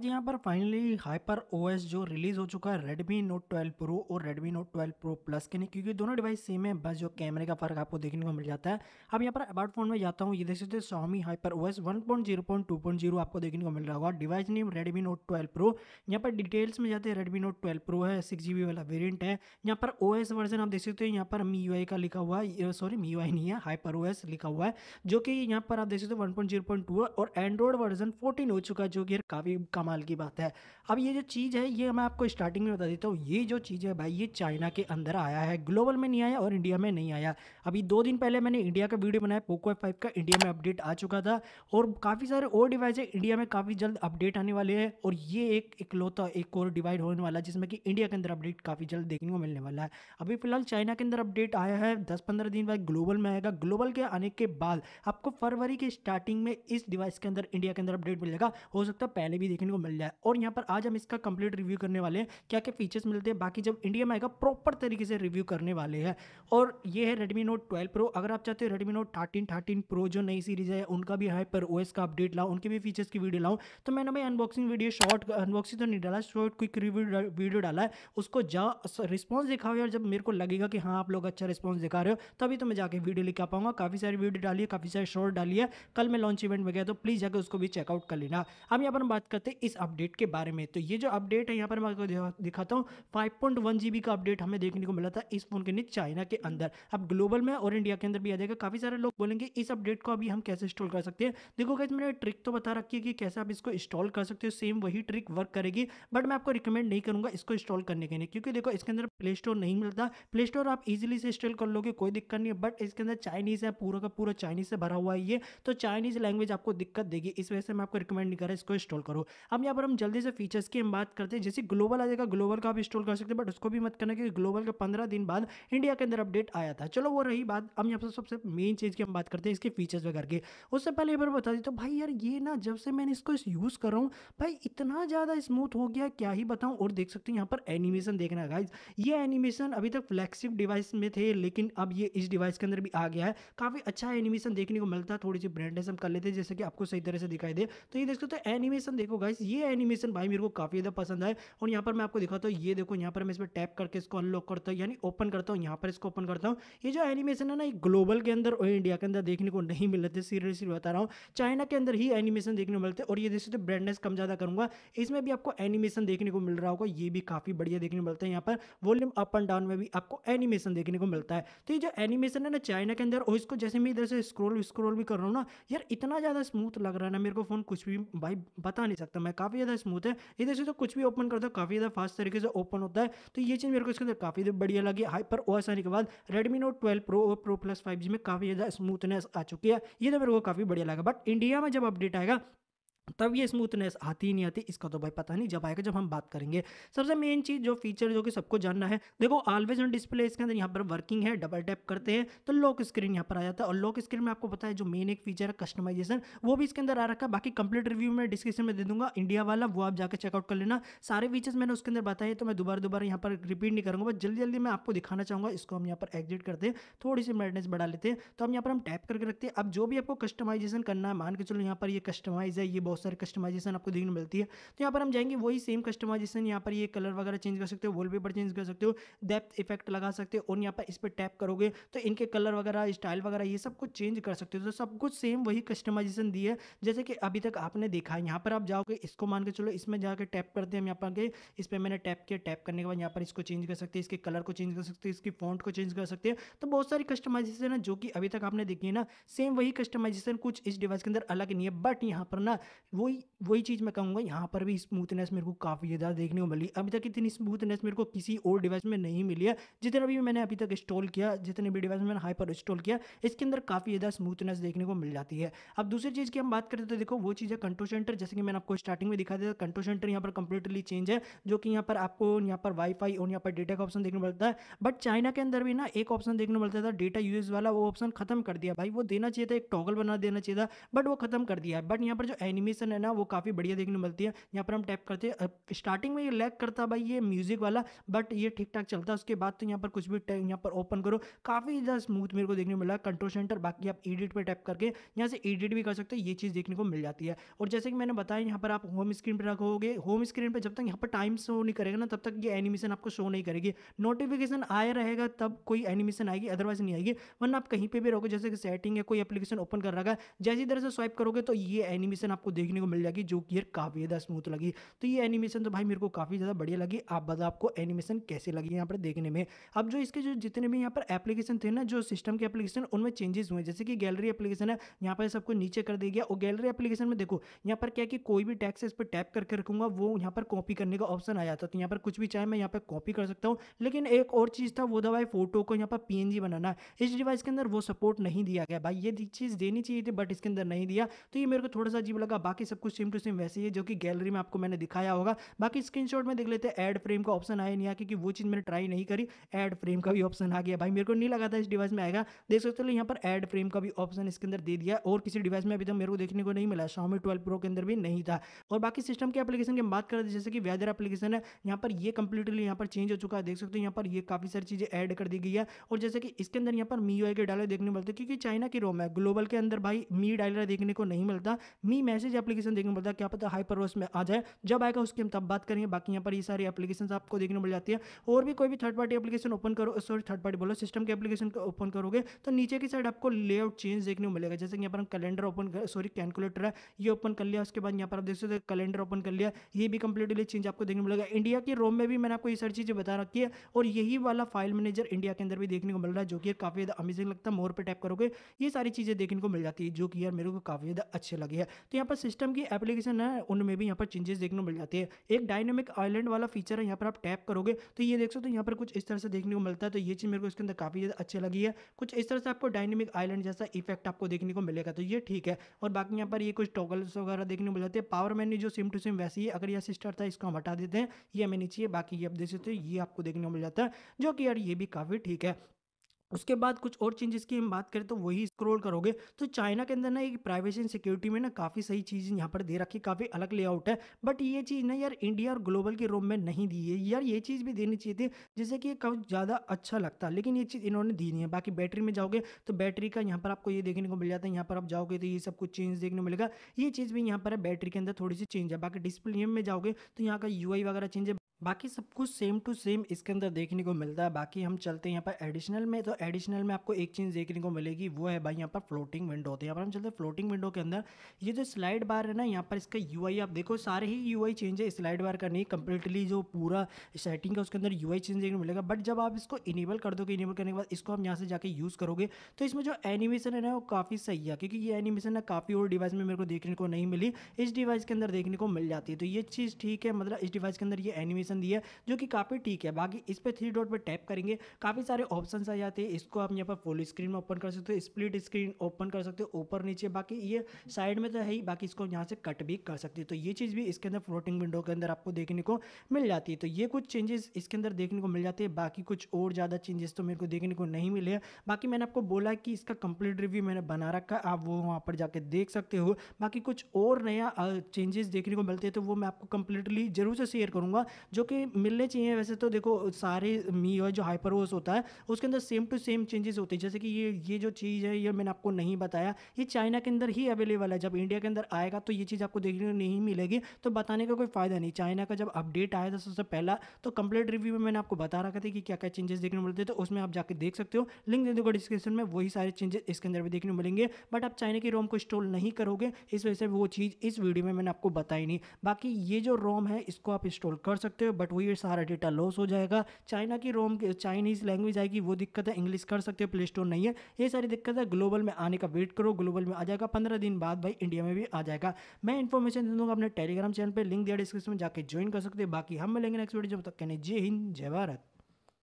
आज यहाँ पर फाइनली हाइपर ओएस जो रिलीज़ हो चुका है रेडमी नोट ट्वेल्व प्रो और Redmi Note twelve Pro plus के नहीं क्योंकि दोनों डिवाइस सेम है बस जो कैमरे का फर्क आपको देखने को मिल जाता है अब यहाँ पर अबाउट फोन में जाता हूँ ये देख सकते हैं सोमी हाइपर ओ एस आपको देखने को मिल रहा होगा device name Redmi Note twelve Pro यहाँ पर डिटेल्स में जाते हैं रेडमी नोट ट्वेल्व प्रो है सिक्स वाला वेरियंट है यहाँ पर ओ वर्जन आप देख सकते हैं यहाँ पर मी यू का लिखा हुआ है सॉरी मी यू नहीं है हाइपर ओ लिखा हुआ है जो कि यहाँ पर आप देख सकते हो वन और एंड्रॉइड वर्जन फोर्टीन हो चुका है जो कि काफ़ी कम कमाल की बात है अब ये जो चीज़ है ये मैं आपको स्टार्टिंग में बता देता हूँ ये जो चीज़ है भाई ये चाइना के अंदर आया है ग्लोबल में नहीं आया और इंडिया में नहीं आया अभी दो दिन पहले मैंने इंडिया का वीडियो बनाया पोको एफ का इंडिया में अपडेट आ चुका था और काफ़ी सारे और डिवाइस है इंडिया में काफ़ी जल्द अपडेट आने वाले हैं और ये एक इकलौता एक और डिवाइड होने वाला है जिसमें कि इंडिया के अंदर अपडेट काफ़ी जल्द देखने को मिलने वाला है अभी फिलहाल चाइना के अंदर अपडेट आया है दस पंद्रह दिन बाद ग्लोबल में आएगा ग्लोबल के आने के बाद आपको फरवरी के स्टार्टिंग में इस डिवाइस के अंदर इंडिया के अंदर अपडेट मिलेगा हो सकता है पहले भी देखने देखने को मिल जाए और यहाँ पर आज हम इसका कंप्लीट रिव्यू करने वाले हैं क्या क्या फीचर्स मिलते हैं बाकी जब इंडिया में आएगा प्रॉपर तरीके से रिव्यू करने वाले हैं और ये है रेडमी नोट ट्वेल्व प्रो अगर आप चाहते हो Redmi Note thirteen thirteen Pro जो नई सीरीज है उनका भी है पर ओएस का अपडेट लाओ उनके भी फीचर्स की वीडियो लाऊँ तो मैंने भाई अनबॉक्सिंग वीडियो शॉर्ट अनबॉक्सिंग तो नहीं डाला शॉर्ट क्विक रिव्यू वीडियो डाला है उसको जा रिस्पॉन्स दिखाओ यार जब मेरे को लगेगा कि हाँ आप लोग अच्छा रिस्पॉन्स दिखा रहे हो तभी तो मैं जाकर वीडियो लिखा पाऊंगा काफ़ी सारी वीडियो डाली है काफ़ी सारे शॉर्ट डाली है कल मैं लॉन्च इवेंट में गया तो प्लीज़ जाकर उसको भी चेकआउट कर लेना अब यहाँ पर हम बात करते हैं इस अपडेट के बारे में तो ये जो अपडेट है यहाँ पर मैं आपको दिखाता हूँ फाइव पॉइंट वन जी का अपडेट हमें देखने को मिला था इस फ़ोन के नीचे चाइना के अंदर अब ग्लोबल में और इंडिया के अंदर भी आ जाएगा काफ़ी सारे लोग बोलेंगे इस अपडेट को अभी हम कैसे इंस्टॉल कर सकते हैं देखो कैसे मैंने ट्रिक तो बता रखी है कि कैसे आप इसको इंस्टॉल कर सकते हो सेम वही ट्रिक वर्क करेगी बट मैं आपको रिकमेंड नहीं करूंगा इसको इंस्टॉल करने के लिए क्योंकि देखो इसके अंदर प्ले स्टोर नहीं मिलता प्ले स्टोर आप इजिली से इंस्टॉल कर लोगे कोई दिक्कत नहीं है बट इसके अंदर चाइनीज़ है पूरा का पूरा चाइनीज़ से भरा हुआ है ये तो चाइनीज़ लैंग्वेज आपको दिक्कत देगी इस वजह से मैं आपको रिकमेंड नहीं कर रहा इसको इंस्टॉल करो अब यहाँ पर हम जल्दी से फीचर्स की हम बात करते हैं जैसे ग्लोबल आ जाएगा ग्लोबल का आप इंस्टॉल कर सकते हैं बट उसको भी मत करना क्योंकि ग्लोबल का पंद्रह दिन बाद इंडिया के अंदर अपडेट आया था चलो वो रही बात हम यहाँ पर सबसे मेन चीज़ की हम बात करते हैं इसके फीचर्स वगैरह के उससे पहले एक बार बता दी तो भाई यार ये ना जब से मैंने इसको यूज़ कर रहा हूँ भाई इतना ज़्यादा स्मूथ हो गया क्या ही बताऊँ और देख सकते हैं यहाँ पर एनिमेशन देखना गाइज ये एनिमेशन अभी तक फ्लैक्सिप डिवाइस में थे लेकिन अब ये इस डिवाइस के अंदर भी आ गया है काफ़ी अच्छा एनिमेशन देखने को मिलता है थोड़ी सी ब्रांडनेस हम कर लेते हैं जैसे कि आपको सही तरह से दिखाई दे तो ये देख सकते हो एनिमेशन देखो गाइज ये एनिमेशन भाई मेरे को काफ़ी ज़्यादा पसंद आए और यहाँ पर मैं आपको दिखाता हूँ ये देखो यहाँ पर मैं इस पर टैप करके इसको अनलॉक करता हूँ यानी ओपन करता हूँ यहाँ पर इसको ओपन करता हूँ ये जो एनिमेशन है ना ये ग्लोबल के अंदर और इंडिया के अंदर देखने को नहीं मिल रहे सीरियसली बता रहा हूँ चाइना के अंदर ही एनिमेशन देखने को मिलते और ये जैसे तो ब्रांडनेस कम ज़्यादा करूँगा इसमें भी आपको एनिमेशन देखने को मिल रहा होगा ये भी काफ़ी बढ़िया देखने को मिलता है यहाँ पर वॉल्यूम अप एंड डाउन में भी आपको एनिमेशन देखने को मिलता है तो ये जो एनिमेशन है ना चाइना के अंदर और इसको जैसे मैं इधर से स्क्रोल स्क्रोल भी कर रहा हूँ ना यार इतना ज़्यादा स्मूथ लग रहा है ना मेरे को फ़ोन कुछ भी भाई बता नहीं सकता मैं है काफ़ी ज़्यादा स्मूथ है इधर से तो कुछ भी ओपन करता है काफ़ी ज़्यादा फास्ट तरीके से ओपन होता है तो ये चीज़ मेरे को इसके अंदर काफ़ी बढ़िया लगी हाइपर ओ आने के बाद रेडमी नोट ट्वेल्व प्रो और प्रो प्लस फाइव में काफ़ी ज़्यादा स्मूथनेस आ चुकी है ये तो मेरे को काफ़ी बढ़िया लगा बट इंडिया में जब अपडेट आएगा तब ये स्मूथनेस आती ही नहीं आती इसका तो भाई पता नहीं जब आएगा जब हम बात करेंगे सबसे मेन चीज़ जो फीचर जो कि सबको जानना है देखो ऑलवेज ऑन डिस्प्ले इसके अंदर यहाँ पर वर्किंग है डबल टैप करते हैं तो लॉक स्क्रीन यहाँ पर आ जाता है और लॉक स्क्रीन में आपको पता है जो मेन एक फीचर है कस्टमाइजेशन वो भी इसके अंदर आ रखा है बाकी कंप्लीट रिव्यू में डिस्क्रिप्शन में दे दूंगा इंडिया वाला वो आप जाकर चेकआउट कर लेना सारे फीचर्स मैंने उसके अंदर बताए तो मैं दोबारा दोबारा यहाँ पर रिपीट नहीं करूँगा बस जल्दी जल्दी मैं आपको दिखाना चाहूँगा इसको हम यहाँ पर एग्जिट करते हैं थोड़ी सी मेडनेस बढ़ा लेते हैं तो हम यहाँ पर हम टैप करके रखते हैं अब जो भी आपको कस्टमाइजेशन करना है मान के चलो यहाँ पर ये कस्टमाइज है ये बहुत बहुत सारे कस्टमाइजेशन आपको देखने मिलती है तो यहाँ पर हम जाएंगे वही सेम कस्टमाइजेशन यहाँ पर ये कलर वगैरह चेंज कर सकते हो वॉलपेपर चेंज कर सकते हो डेप्थ इफेक्ट लगा सकते हो और यहाँ पर इस पर टैप करोगे तो इनके कलर वगैरह स्टाइल वगैरह ये सब कुछ चेंज कर सकते हो तो सब कुछ सेम वही कस्टमाइजेशन दी है जैसे कि अभी तक आपने देखा है यहाँ पर आप जाओगे इसको मान के चलो इसमें जाकर टैप करते हैं हम यहाँ पर आगे इस पर मैंने टैप किया टैप करने के बाद यहाँ पर इसको चेंज कर सकते हैं इसके कलर को चेंज कर सकते हैं इसकी फॉन्ट को चेंज कर सकते हैं तो बहुत सारी कस्टमाइजेशन है जो कि अभी तक आपने देखी है ना सेम वही कस्टमाइजेशन कुछ इस डिवाइस के अंदर अलग नहीं है बट यहाँ पर ना वही वही चीज़ मैं कहूँगा यहाँ पर भी स्मूथनेस मेरे को काफ़ी ज़्यादा देखने को मिली अभी तक इतनी स्मूथनेस मेरे को किसी और डिवाइस में नहीं मिली है जितना भी मैंने अभी तक इंस्टॉल किया जितने भी डिवाइस मैंने हाइपर इंस्टॉल किया इसके अंदर काफ़ी ज़्यादा स्मूथनेस देखने को मिल जाती है अब दूसरी चीज़ की हम बात करें तो देखो वो चीज़ है कंट्रो सेंटर जैसे कि मैंने आपको स्टार्टिंग में दिखा दिया कंट्रो सेंटर यहाँ पर कंप्लीटली चेंज है जो कि यहाँ पर आपको यहाँ पर वाईफाई और यहाँ पर डेटा का ऑप्शन देखने को मिलता है बट चाइना के अंदर भी ना एक ऑप्शन देखने को मिलता था डेटा यूज वाला वो ऑप्शन खत्म कर दिया भाई वो देना चाहिए था एक टॉगल बना देना चाहिए था बट वो खत्म कर दिया है बट यहाँ पर जो एनिमीज एनिमेशन है ना वो काफ़ी बढ़िया देखने को मिलती है यहाँ पर हम टैप करते हैं स्टार्टिंग में ये लैग करता भाई ये म्यूज़िक वाला बट ये ठीक ठाक चलता है उसके बाद तो यहाँ पर कुछ भी यहाँ पर ओपन करो काफ़ी ज़्यादा स्मूथ मेरे को देखने को मिला कंट्रोल सेंटर बाकी आप एडिट पर टैप करके यहाँ से एडिट भी कर सकते हो ये चीज़ देखने को मिल जाती है और जैसे कि मैंने बताया यहाँ पर आप होम स्क्रीन पर रखोगे होम स्क्रीन पर जब तक यहाँ पर टाइम शो नहीं करेगा ना तब तक ये एनिमेशन आपको शो नहीं करेगी नोटिफिकेशन आया रहेगा तब कोई एनिमेशन आएगी अदरवाइज नहीं आएगी वरना आप कहीं पर भी रहोगे जैसे कि सेटिंग है कोई एप्लीकेशन ओपन कर रखा है जैसी तरह से स्वाइप करोगे तो ये एनिमेशन आपको देगी देखने को मिल जाएगी जो कि यार काफ़ी ज़्यादा स्मूथ लगी तो ये एनिमेशन तो भाई मेरे को काफ़ी ज़्यादा बढ़िया लगी आप बताओ आपको एनिमेशन कैसे लगी यहाँ पर देखने में अब जो इसके जो जितने भी यहाँ पर एप्लीकेशन थे ना जो सिस्टम के एप्लीकेशन उनमें चेंजेस हुए जैसे कि गैलरी एप्लीकेशन है यहाँ पर सबको नीचे कर गया और गैलरी एप्लीकेशन में देखो यहाँ पर क्या कि कोई भी टैक्स इस पर टैप करके रखूंगा वो यहाँ पर कॉपी करने का ऑप्शन आ जाता तो यहाँ पर कुछ भी चाहे मैं यहाँ पर कॉपी कर सकता हूँ लेकिन एक और चीज़ था वो था भाई फोटो को यहाँ पर पी बनाना इस डिवाइस के अंदर वो सपोर्ट नहीं दिया गया भाई ये चीज़ देनी चाहिए थी बट इसके अंदर नहीं दिया तो ये मेरे को थोड़ा सा अजीब लगा बाकी बाकी सब कुछ सेम टू सेम वैसे ही है जो कि गैलरी में आपको मैंने दिखाया होगा बाकी स्क्रीन में देख लेते हैं एड फ्रेम का ऑप्शन आया नहीं आया क्योंकि वो चीज़ मैंने ट्राई नहीं करी एड फ्रेम का भी ऑप्शन आ गया भाई मेरे को नहीं लगा था इस डिवाइस में आएगा देख सकते हो यहाँ पर एड फ्रेम का भी ऑप्शन इसके अंदर दे दिया और किसी डिवाइस में अभी तक मेरे को देखने को नहीं मिला शाओमी ट्वेल्व प्रो के अंदर भी नहीं था और बाकी सिस्टम के एप्लीकेशन की बात करें जैसे कि वेदर एप्लीकेशन है यहाँ पर ये कंप्लीटली यहाँ पर चेंज हो चुका है देख सकते हो यहाँ पर ये काफ़ी सारी चीज़ें ऐड कर दी गई है और जैसे कि इसके अंदर यहाँ पर मी यू के डायलर देखने मिलते क्योंकि चाइना की रोम है ग्लोबल के अंदर भाई मी डायलर देखने को नहीं मिलता मी मैसेज एप्लीकेशन देखने मिलता है क्या पता हाई परवर्स में आ जाए जब आएगा उसकी हम तब बात करेंगे बाकी यहाँ पर ये सारी एप्लीकेशन आपको देखने मिल जाती है और भी कोई भी थर्ड पार्टी एप्लीकेशन ओपन करो सॉरी थर्ड पार्टी बोलो सिस्टम के एप्लीकेशन ओपन करोगे तो नीचे की साइड आपको लेआउट चेंज देखने को मिलेगा जैसे कि यहाँ पर हम कैलेंडर ओपन सॉरी कैलकुलेटर है ये ओपन कर लिया उसके बाद यहाँ पर आप देख सकते हैं कैलेंडर ओपन कर लिया ये भी कंप्लीटली चेंज आपको देखने को मिलेगा इंडिया के रोम में भी मैंने आपको ये सारी चीज़ें बता रखी है और यही वाला फाइल मैनेजर इंडिया के अंदर भी देखने को मिल रहा है जो कि काफ़ी ज़्यादा अमेजिंग लगता है मोर पर टैप करोगे ये सारी चीज़ें देखने को मिल जाती है जो कि यार मेरे को काफ़ी ज़्यादा अच्छी लगी है तो यहाँ पर सिस्टम सिस्टम की एप्लीकेशन है उनमें भी यहाँ पर चेंजेस देखने को मिल जाती है एक डायनेमिक आइलैंड वाला फीचर है यहाँ पर आप टैप करोगे तो ये देख सकते हो यहाँ पर कुछ इस तरह से देखने को मिलता है तो ये चीज़ मेरे को इसके अंदर काफ़ी ज़्यादा अच्छी लगी है कुछ इस तरह से आपको डायनेमिक आइलैंड जैसा इफेक्ट आपको देखने को मिलेगा तो ये ठीक है और बाकी यहाँ पर ये कुछ टॉगल्स वगैरह देखने को मिल जाते हैं पावर मेन्यू जो सिम टू सिम वैसी है अगर यह सिस्टर था इसको हम हटा देते हैं ये हमें नीचे बाकी ये आप देख सकते हो ये आपको देखने को मिल जाता है जो कि यार ये भी काफ़ी ठीक है उसके बाद कुछ और चेंजेस की हम बात करें तो वही स्क्रॉल करोगे तो चाइना के अंदर ना एक प्राइवेसी एंड सिक्योरिटी में ना काफ़ी सही चीज़ यहाँ पर दे रखी काफ़ी अलग लेआउट है बट ये चीज़ ना यार इंडिया और ग्लोबल की रोम में नहीं दी है यार ये चीज़ भी देनी चाहिए थी जैसे कि कब ज़्यादा अच्छा लगता लेकिन ये चीज़ इन्होंने दी नहीं है बाकी बैटरी में जाओगे तो बैटरी का यहाँ पर आपको ये देखने को मिल जाता है यहाँ पर आप जाओगे तो ये सब कुछ चेंज देखने को मिलेगा ये चीज़ भी यहाँ पर है बैटरी के अंदर थोड़ी सी चेंज है बाकी डिस्प्ले में जाओगे तो यहाँ का यू वगैरह चेंज है बाकी सब कुछ सेम टू सेम इसके अंदर देखने को मिलता है बाकी हम चलते हैं यहाँ पर एडिशनल में तो एडिशनल में आपको एक चीज़ देखने को मिलेगी वो है भाई यहाँ पर फ्लोटिंग विंडो तो यहाँ पर हम चलते हैं फ्लोटिंग विंडो के अंदर ये जो स्लाइड बार है ना यहाँ पर इसका यू आप देखो सारे ही यू चेंज है स्लाइड बार का नहीं कम्प्लीटली जो पूरा सेटिंग है उसके अंदर यू चेंज देखने को मिलेगा बट जब आप इसको इनेबल कर दोगे इनेबल करने के बाद इसको हम यहाँ से जाकर यूज़ करोगे तो इसमें जो एनिमेशन है ना वो काफ़ी सही है क्योंकि ये एनिमेशन ना काफ़ी और डिवाइस में मेरे को देखने को नहीं मिली इस डिवाइस के अंदर देखने को मिल जाती है तो ये चीज़ ठीक है मतलब इस डिवाइस के अंदर ये एनिमेशन नोटिफिकेशन दिया जो कि काफ़ी ठीक है बाकी इस पर थ्री डॉट पर टैप करेंगे काफ़ी सारे ऑप्शन आ जाते हैं इसको आप यहाँ पर फुल स्क्रीन में ओपन कर सकते हो स्प्लिट स्क्रीन ओपन कर सकते हो ऊपर नीचे बाकी ये साइड में तो है ही बाकी इसको यहाँ से कट भी कर सकते हो तो ये चीज़ भी इसके अंदर फ्लोटिंग विंडो के अंदर आपको देखने को मिल जाती है तो ये कुछ चेंजेस इसके अंदर देखने को मिल जाते हैं बाकी कुछ और ज़्यादा चेंजेस तो मेरे को देखने को नहीं मिले बाकी मैंने आपको बोला कि इसका कंप्लीट रिव्यू मैंने बना रखा है आप वो वहाँ पर जाके देख सकते हो बाकी कुछ और नया चेंजेस देखने को मिलते हैं तो वो मैं आपको कंप्लीटली जरूर से शेयर करूँगा जो जो कि मिलने चाहिए वैसे तो देखो सारे मी और जो हाइपर ओस होता है उसके अंदर सेम टू सेम चेंजेस होते हैं जैसे कि ये ये जो चीज़ है ये मैंने आपको नहीं बताया ये चाइना के अंदर ही अवेलेबल है जब इंडिया के अंदर आएगा तो ये चीज़ आपको देखने को नहीं मिलेगी तो बताने का कोई फ़ायदा नहीं चाइना का जब अपडेट आया था सबसे पहला तो कंप्लीट रिव्यू में मैंने आपको बता रखा था कि क्या क्या चेंजेस देखने को मिलते तो उसमें आप जाकर देख सकते हो लिंक दे दूंगा डिस्क्रिप्शन में वही सारे चेंजेस इसके अंदर भी देखने को मिलेंगे बट आप चाइना की रोम को इंस्टॉल नहीं करोगे इस वजह से वो चीज़ इस वीडियो में मैंने आपको बताई नहीं बाकी ये जो रोम है इसको आप इंस्टॉल कर सकते हो हो बट वही सारा डेटा लॉस हो जाएगा चाइना की रोम चाइनीज़ लैंग्वेज आएगी वो दिक्कत है इंग्लिश कर सकते हो प्ले स्टोर नहीं है ये सारी दिक्कत है ग्लोबल में आने का वेट करो ग्लोबल में आ जाएगा पंद्रह दिन बाद भाई इंडिया में भी आ जाएगा मैं इन्फॉर्मेशन दे दूँगा अपने टेलीग्राम चैनल पर लिंक दिया डिस्क्रिप्शन में जाकर ज्वाइन कर सकते हो बाकी हम मिलेंगे नेक्स्ट वीडियो जब तक कहने जय हिंद जय भारत